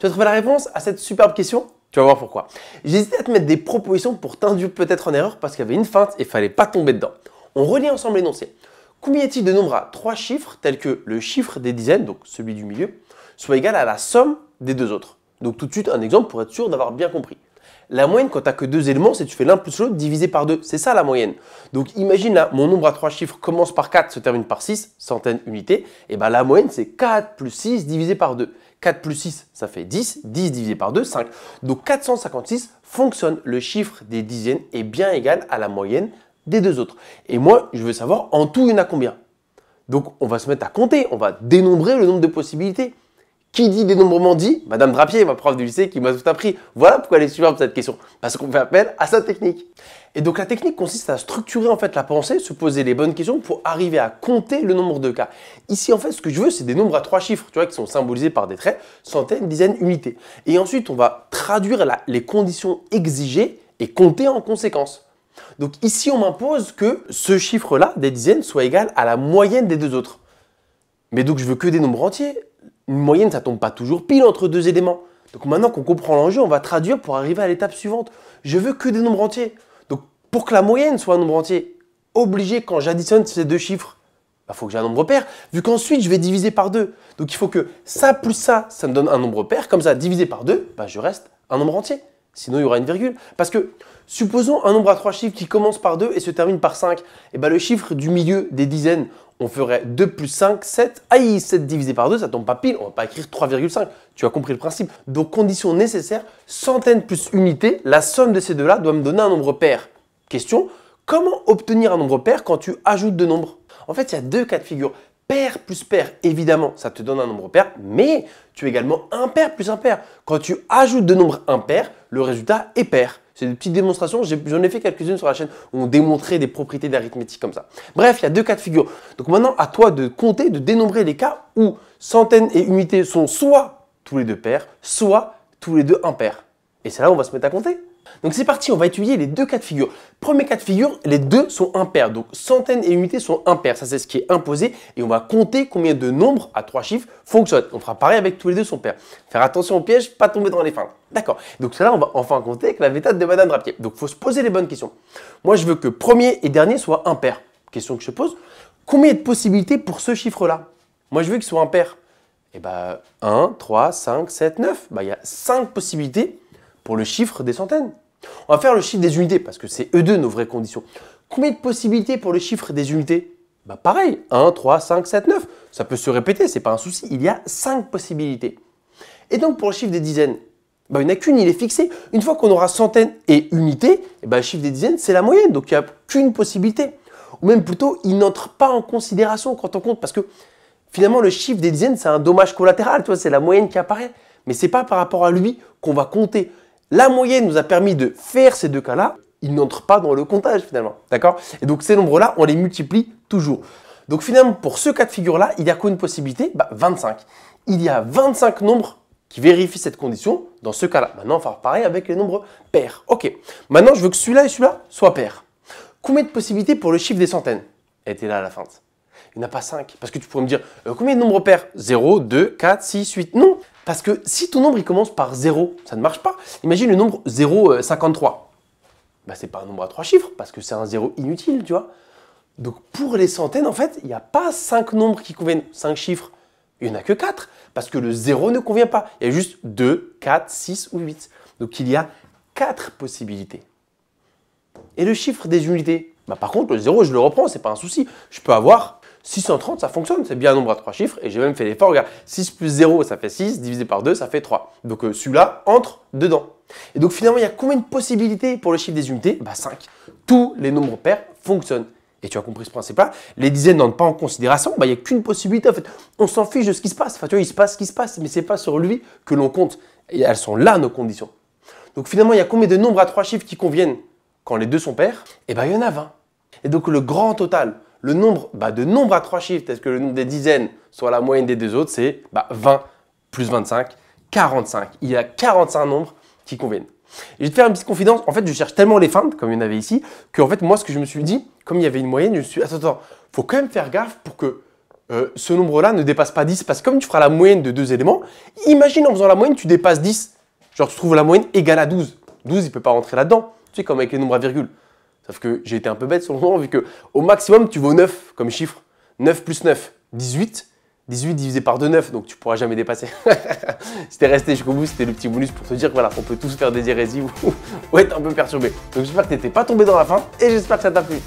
Tu as trouvé la réponse à cette superbe question tu vas voir pourquoi. J'hésitais à te mettre des propositions pour t'induire peut-être en erreur parce qu'il y avait une feinte et il fallait pas tomber dedans. On relit ensemble l'énoncé. Combien t il de nombres à trois chiffres tels que le chiffre des dizaines, donc celui du milieu, soit égal à la somme des deux autres Donc tout de suite un exemple pour être sûr d'avoir bien compris. La moyenne, quand tu n'as que deux éléments, c'est tu fais l'un plus l'autre divisé par deux. C'est ça la moyenne. Donc imagine là, mon nombre à trois chiffres commence par 4, se termine par 6, centaines, unités. Et eh bien la moyenne, c'est 4 plus 6 divisé par 2. 4 plus 6, ça fait 10. 10 divisé par 2, 5. Donc 456 fonctionne. Le chiffre des dizaines est bien égal à la moyenne des deux autres. Et moi, je veux savoir en tout, il y en a combien. Donc on va se mettre à compter, on va dénombrer le nombre de possibilités. Qui dit dénombrement dit Madame Drapier, ma prof du lycée, qui m'a tout appris. Voilà pourquoi elle est superbe cette question. Parce qu'on fait appel à sa technique. Et donc la technique consiste à structurer en fait la pensée, se poser les bonnes questions pour arriver à compter le nombre de cas. Ici en fait ce que je veux c'est des nombres à trois chiffres, tu vois, qui sont symbolisés par des traits, centaines, dizaines, unités. Et ensuite on va traduire les conditions exigées et compter en conséquence. Donc ici on m'impose que ce chiffre-là, des dizaines, soit égal à la moyenne des deux autres. Mais donc je veux que des nombres entiers. Une moyenne, ça tombe pas toujours pile entre deux éléments. Donc maintenant qu'on comprend l'enjeu, on va traduire pour arriver à l'étape suivante. Je veux que des nombres entiers. Donc pour que la moyenne soit un nombre entier, obligé quand j'additionne ces deux chiffres, il bah, faut que j'ai un nombre pair, vu qu'ensuite je vais diviser par deux. Donc il faut que ça plus ça, ça me donne un nombre pair. Comme ça, divisé par deux, bah, je reste un nombre entier. Sinon, il y aura une virgule. Parce que, supposons un nombre à trois chiffres qui commence par 2 et se termine par 5. Et eh bah, le chiffre du milieu des dizaines, on ferait 2 plus 5, 7. Aïe, 7 divisé par 2, ça tombe pas pile, on va pas écrire 3,5. Tu as compris le principe. Donc, condition nécessaire, centaines plus unités, la somme de ces deux-là doit me donner un nombre pair. Question, comment obtenir un nombre pair quand tu ajoutes deux nombres En fait, il y a deux cas de figure. Pair plus pair, évidemment, ça te donne un nombre pair, mais tu as également impair plus impair. Quand tu ajoutes deux nombres impairs, le résultat est pair. C'est des petites démonstrations, j'en ai fait quelques-unes sur la chaîne où on démontrait des propriétés d'arithmétique comme ça. Bref, il y a deux cas de figure. Donc maintenant, à toi de compter, de dénombrer les cas où centaines et unités sont soit tous les deux pairs, soit tous les deux impairs. Et c'est là où on va se mettre à compter. Donc c'est parti, on va étudier les deux cas de figure. Premier cas de figure, les deux sont impairs. Donc centaines et unités sont impairs. Ça c'est ce qui est imposé et on va compter combien de nombres à trois chiffres fonctionnent. On fera pareil avec tous les deux sont pairs. Faire attention au piège, pas tomber dans les feintes. D'accord. Donc là, on va enfin compter avec la méthode de Madame Drapier. Donc il faut se poser les bonnes questions. Moi je veux que premier et dernier soient impairs. Question que je pose, combien de possibilités pour ce chiffre-là Moi je veux qu'il soit impair. Eh bah 1, 3, 5, 7, 9. Bah il y a 5 possibilités pour le chiffre des centaines. On va faire le chiffre des unités, parce que c'est eux deux nos vraies conditions. Combien de possibilités pour le chiffre des unités bah pareil, 1, 3, 5, 7, 9. Ça peut se répéter, c'est pas un souci. Il y a 5 possibilités. Et donc pour le chiffre des dizaines, bah il n'y en a qu'une, il est fixé. Une fois qu'on aura centaines et unités, et eh ben, le chiffre des dizaines, c'est la moyenne. Donc il n'y a qu'une possibilité. Ou même plutôt, il n'entre pas en considération quand on compte. Parce que finalement, le chiffre des dizaines, c'est un dommage collatéral. C'est la moyenne qui apparaît. Mais ce n'est pas par rapport à lui qu'on va compter. La moyenne nous a permis de faire ces deux cas-là, ils n'entrent pas dans le comptage finalement. D'accord Et donc ces nombres-là, on les multiplie toujours. Donc finalement, pour ce cas de figure-là, il y a qu'une possibilité 25. Bah, il y a 25 nombres qui vérifient cette condition dans ce cas-là. Maintenant, on va pareil avec les nombres pairs. Ok. Maintenant, je veux que celui-là et celui-là soient pairs. Combien de possibilités pour le chiffre des centaines était là à la fin il n'y en a pas 5. Parce que tu pourrais me dire, euh, combien de nombres pairs 0, 2, 4, 6, 8. Non Parce que si ton nombre il commence par 0, ça ne marche pas. Imagine le nombre 0, 53. Euh, bah, c'est pas un nombre à 3 chiffres, parce que c'est un 0 inutile, tu vois. Donc pour les centaines, en fait, il n'y a pas 5 nombres qui conviennent, 5 chiffres. Il n'y en a que 4, parce que le 0 ne convient pas. Il y a juste 2, 4, 6 ou 8. Donc il y a 4 possibilités. Et le chiffre des unités bah, Par contre, le 0, je le reprends, ce n'est pas un souci. Je peux avoir 630, ça fonctionne, c'est bien un nombre à trois chiffres, et j'ai même fait l'effort, regarde, 6 plus 0, ça fait 6, divisé par 2, ça fait 3. Donc euh, celui-là entre dedans. Et donc finalement, il y a combien de possibilités pour le chiffre des unités Bah 5. Tous les nombres pairs fonctionnent. Et tu as compris ce principe-là, les dizaines n'entrent pas en considération, bah, il n'y a qu'une possibilité en fait. On s'en fiche de ce qui se passe, enfin tu vois, il se passe ce qui se passe, mais c'est pas sur lui que l'on compte. Et elles sont là nos conditions. Donc finalement, il y a combien de nombres à trois chiffres qui conviennent quand les deux sont pairs et eh bien, il y en a 20. Et donc le grand total, le nombre bah, de nombres à trois chiffres, est-ce que le nombre des dizaines soit la moyenne des deux autres, c'est 20 bah, plus 25, 45. Il y a 45 nombres qui conviennent. je vais te faire une petite confidence. En fait, je cherche tellement les fins, comme il y en avait ici, que fait, moi, ce que je me suis dit, comme il y avait une moyenne, je me suis dit, attends, attends, faut quand même faire gaffe pour que euh, ce nombre-là ne dépasse pas 10. Parce que comme tu feras la moyenne de deux éléments, imagine en faisant la moyenne, tu dépasses 10. Genre, tu trouves la moyenne égale à 12. 12, il ne peut pas rentrer là-dedans. Tu sais, comme avec les nombres à virgule. Sauf que j'ai été un peu bête sur le moment, vu qu'au maximum, tu vaux 9 comme chiffre. 9 plus 9, 18. 18 divisé par 2, 9, donc tu pourras jamais dépasser. si t'es resté jusqu'au bout, c'était le petit bonus pour te dire voilà, qu'on peut tous faire des hérésies ou, être un peu perturbé. Donc j'espère que tu n'étais pas tombé dans la fin et j'espère que ça t'a plu.